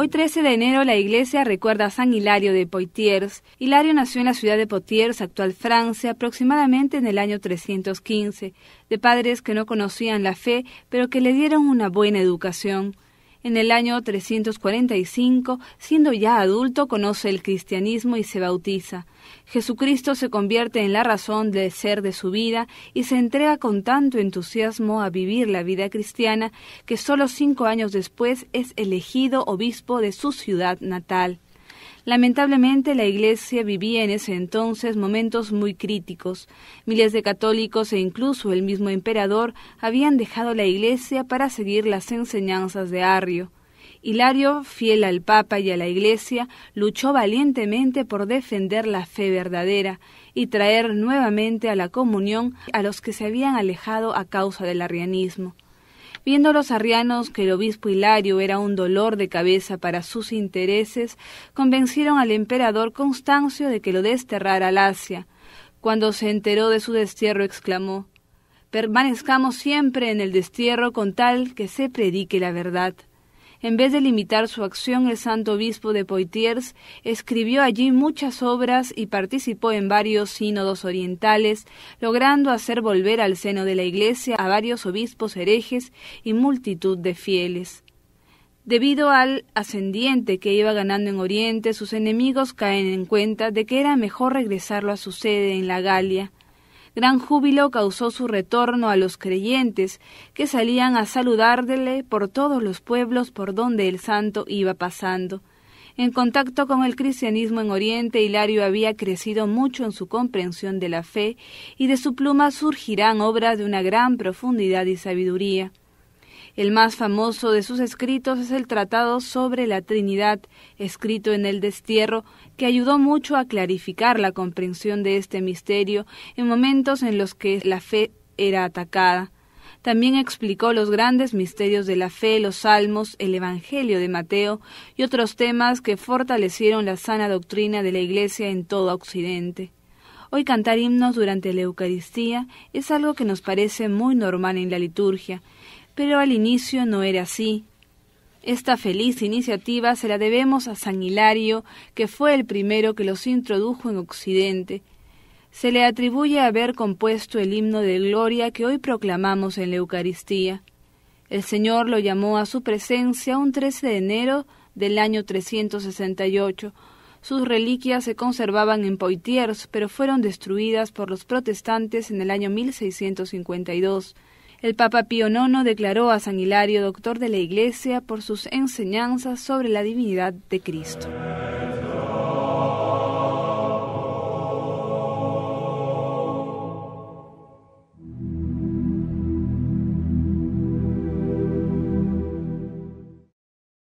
Hoy 13 de enero la iglesia recuerda a San Hilario de Poitiers. Hilario nació en la ciudad de Poitiers, actual Francia, aproximadamente en el año 315, de padres que no conocían la fe, pero que le dieron una buena educación. En el año 345, siendo ya adulto, conoce el cristianismo y se bautiza. Jesucristo se convierte en la razón de ser de su vida y se entrega con tanto entusiasmo a vivir la vida cristiana que solo cinco años después es elegido obispo de su ciudad natal. Lamentablemente la Iglesia vivía en ese entonces momentos muy críticos. Miles de católicos e incluso el mismo emperador habían dejado la Iglesia para seguir las enseñanzas de Arrio. Hilario, fiel al Papa y a la Iglesia, luchó valientemente por defender la fe verdadera y traer nuevamente a la comunión a los que se habían alejado a causa del arrianismo. Viendo los arrianos que el obispo Hilario era un dolor de cabeza para sus intereses, convencieron al emperador Constancio de que lo desterrara al Asia. Cuando se enteró de su destierro, exclamó Permanezcamos siempre en el destierro con tal que se predique la verdad. En vez de limitar su acción, el santo obispo de Poitiers escribió allí muchas obras y participó en varios sínodos orientales, logrando hacer volver al seno de la Iglesia a varios obispos herejes y multitud de fieles. Debido al ascendiente que iba ganando en Oriente, sus enemigos caen en cuenta de que era mejor regresarlo a su sede en la Galia. Gran júbilo causó su retorno a los creyentes, que salían a saludarle por todos los pueblos por donde el santo iba pasando. En contacto con el cristianismo en Oriente, Hilario había crecido mucho en su comprensión de la fe y de su pluma surgirán obras de una gran profundidad y sabiduría. El más famoso de sus escritos es el Tratado sobre la Trinidad, escrito en el destierro, que ayudó mucho a clarificar la comprensión de este misterio en momentos en los que la fe era atacada. También explicó los grandes misterios de la fe, los salmos, el Evangelio de Mateo y otros temas que fortalecieron la sana doctrina de la Iglesia en todo Occidente. Hoy cantar himnos durante la Eucaristía es algo que nos parece muy normal en la liturgia, pero al inicio no era así. Esta feliz iniciativa se la debemos a San Hilario, que fue el primero que los introdujo en Occidente. Se le atribuye haber compuesto el himno de gloria que hoy proclamamos en la Eucaristía. El Señor lo llamó a su presencia un 13 de enero del año 368. Sus reliquias se conservaban en Poitiers, pero fueron destruidas por los protestantes en el año 1652. El Papa Pío IX declaró a San Hilario doctor de la Iglesia por sus enseñanzas sobre la divinidad de Cristo.